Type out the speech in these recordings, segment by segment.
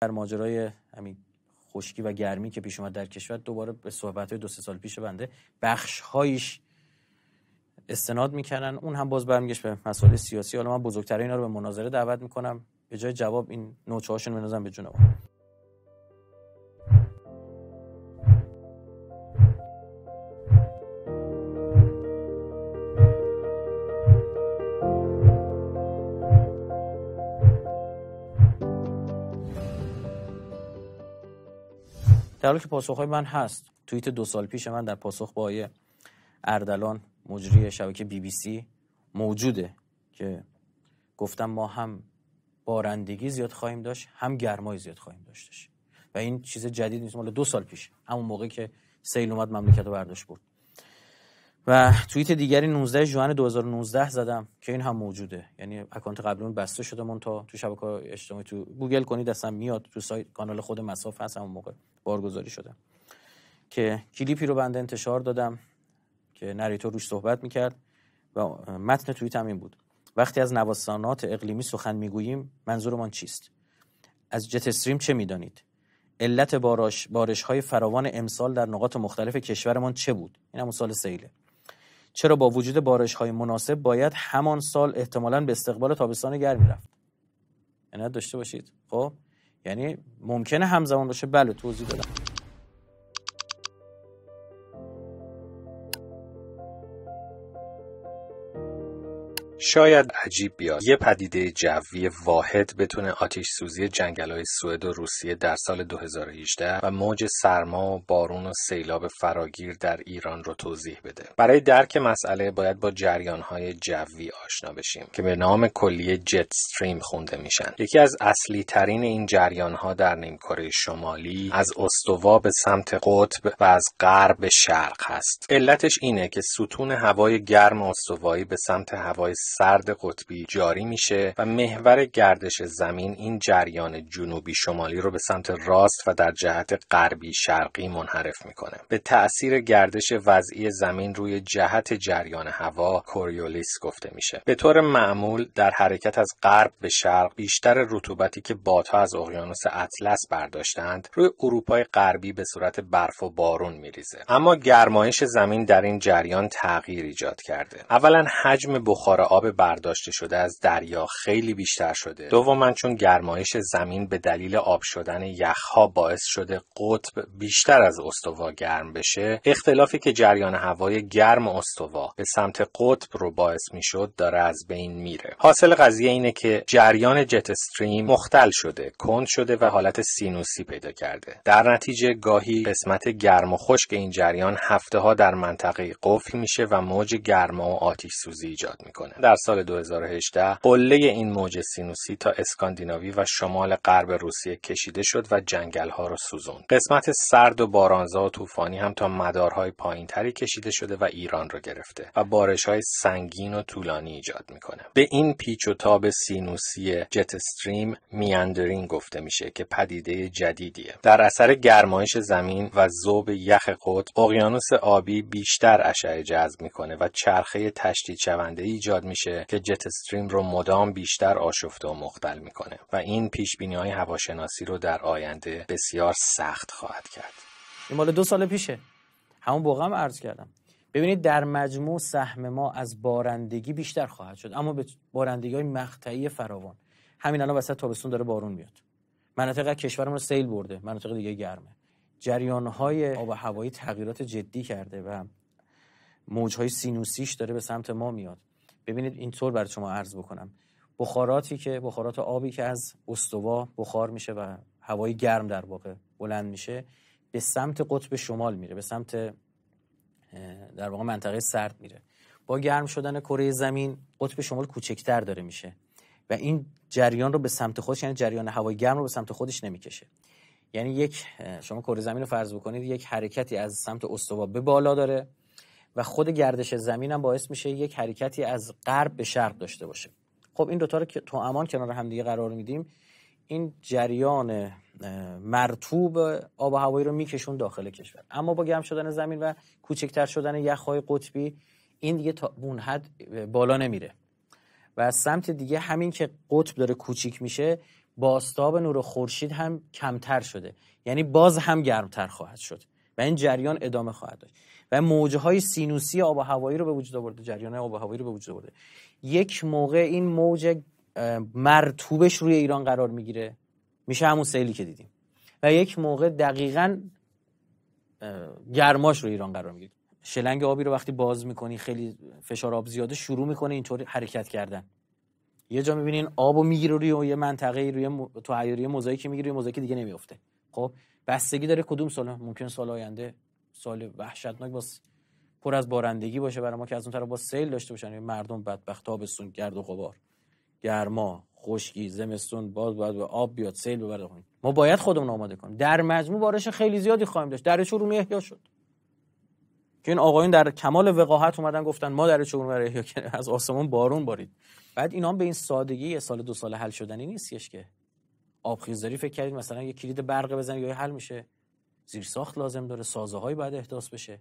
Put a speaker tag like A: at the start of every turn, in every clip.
A: در ماجرای همین خشکی و گرمی که پیش اومد در کشور دوباره به صحبت های دو سه سال پیش بنده بخش استناد میکنن اون هم باز برمیگشت به مسائل سیاسی حالا من بزرگتر اینا رو به مناظره دعوت میکنم به جای جواب این هاشون منازم به جونه در حالی که های من هست توییت دو سال پیش من در پاسخ با آیه اردلان مجری شبکه بی بی سی موجوده که گفتم ما هم بارندگی زیاد خواهیم داشت هم گرمای زیاد خواهیم داشتش و این چیز جدید نیست مال دو سال پیش همون موقع که سیل اومد مملکت رو برداشت برد و توییت دیگری 19 جوان 2019 زدم که این هم موجوده یعنی اکانت قبلون بسته شده من تا تو شبکه اجتماعی تو گوگل کنید اصلا میاد تو سایت کانال خود مساف هست همون موقع بارگذاری شده که کلیپی رو بنده انتشار دادم که نریتور روش صحبت میکرد و متن توییت هم این بود وقتی از نوسانات اقلیمی سخن میگوییم منظورمان چیست از جت استریم چه میدانید علت بارش, بارش های فراوان امسال در نقاط مختلف کشورمان چه بود این هم سال سیله چرا با وجود بارش های مناسب باید همان سال احتمالا به استقبال تابستان گرمی رفت نه یعنی داشته باشید خب یعنی ممکنه همزمان باشه بله توضیح دادم
B: شاید عجیب بیاد یه پدیده جوی واحد بتونه آتیش سوزی های سوئد و روسیه در سال 2018 و موج سرما و بارون و سیلاب فراگیر در ایران رو توضیح بده برای درک مسئله باید با های جوی آشنا بشیم که به نام کلی جت استریم خونده میشن یکی از اصلی ترین این ها در نیمکره شمالی از استوا به سمت قطب و از غرب به شرق هست علتش اینه که ستون هوای گرم استوایی به سمت هوای سرد قطبی جاری میشه و محور گردش زمین این جریان جنوبی شمالی رو به سمت راست و در جهت غربی شرقی منحرف میکنه به تاثیر گردش وضعی زمین روی جهت جریان هوا کوریولیس گفته میشه به طور معمول در حرکت از غرب به شرق بیشتر رطوبتی که بادها از اقیانوس اطلس برداشتند روی اروپای غربی به صورت برف و بارون میریزه اما گرمایش زمین در این جریان تغییر ایجاد کرده اولا حجم بخار آب برداشته شده از دریا خیلی بیشتر شده دوما چون گرمایش زمین به دلیل آب شدن یخها باعث شده قطب بیشتر از استوا گرم بشه اختلافی که جریان هوای گرم استوا به سمت قطب رو باعث میشد داره از بین میره حاصل قضیه اینه که جریان جت استریم مختل شده کند شده و حالت سینوسی پیدا کرده در نتیجه گاهی قسمت گرم و خشک این جریان هفته ها در منطقه قفل میشه و موج گرما و آتیش سوزی ایجاد میکنه در سال 2018 قله این موج سینوسی تا اسکاندیناوی و شمال غرب روسیه کشیده شد و جنگل ها را سوزوند. قسمت سرد و بارانزا و طوفانی هم تا مدارهای پایینتری کشیده شده و ایران را گرفته و بارش های سنگین و طولانی ایجاد میکنه. به این پیچ و تاب سینوسی جت استریم میاندرین گفته میشه که پدیده جدیدیه. در اثر گرمایش زمین و ذوب یخ قطب اقیانوس آبی بیشتر اشعه جذب میکنه و چرخه تشدید شونده ایجاد که جت استریم رو مدام بیشتر آشفته و مختل میکنه و این پیش بینی های هواشناسی رو در آینده بسیار سخت خواهد کرد
A: این مال دو سال پیشه همون بوقم هم عرض کردم ببینید در مجموع سهم ما از بارندگی بیشتر خواهد شد اما به بارندگی های مقطعی فراوان همین الان وسط تابستون داره بارون میاد مناطق کشور رو سیل برده مناطق دیگه گرمه جریان های آب و هوایی تغییرات جدی کرده و موج های سینوسیش داره به سمت ما میاد ببینید اینطور برای شما عرض بکنم بخاراتی که بخارات آبی که از استوا بخار میشه و هوای گرم در واقع بلند میشه به سمت قطب شمال میره به سمت در واقع منطقه سرد میره با گرم شدن کره زمین قطب شمال کوچکتر داره میشه و این جریان رو به سمت خودش یعنی جریان هوای گرم رو به سمت خودش نمیکشه یعنی یک شما کره زمین رو فرض بکنید یک حرکتی از سمت استوا به بالا داره و خود گردش زمین هم باعث میشه یک حرکتی از غرب به شرق داشته باشه خب این دوتا رو که تو امان کنار دیگه قرار میدیم این جریان مرتوب آب و هوایی رو میکشون داخل کشور اما با گرم شدن زمین و کوچکتر شدن یخهای قطبی این دیگه تا اون حد بالا نمیره و از سمت دیگه همین که قطب داره کوچیک میشه باستاب نور خورشید هم کمتر شده یعنی باز هم گرمتر خواهد شد و این جریان ادامه خواهد داشت و موجه های سینوسی آب و هوایی رو به وجود آورده جریان آب و هوایی رو به وجود آورده یک موقع این موج مرتوبش روی ایران قرار میگیره میشه همون سیلی که دیدیم و یک موقع دقیقا گرماش روی ایران قرار میگیره شلنگ آبی رو وقتی باز میکنی خیلی فشار آب زیاده شروع میکنه اینطور حرکت کردن یه جا میبینین آب رو میگیره روی یه منطقه روی م... تو که که میگیره روی دیگه نمیفته خب بستگی داره کدوم سال ممکن سال آینده سال وحشتناک با پر از بارندگی باشه برای ما که از اون طرف با سیل داشته باشن یعنی مردم بدبخت تابستون گرد و غبار گرما خشکی زمستون باز باید به آب بیاد سیل ببره ما باید خودمون آماده کنیم در مجموع بارش خیلی زیادی خواهیم داشت در چورومی احیا شد که این آقایون در کمال وقاحت اومدن گفتن ما در چورومی احیا از آسمان بارون بارید بعد اینا به این سادگی یه سال دو سال حل شدنی نیستش که آبخیزداری فکر کردید مثلا یه کلید برق بزنید یا حل میشه زیر ساخت لازم داره سازه های باید احداث بشه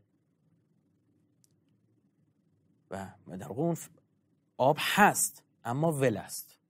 A: و در اون آب هست اما ول است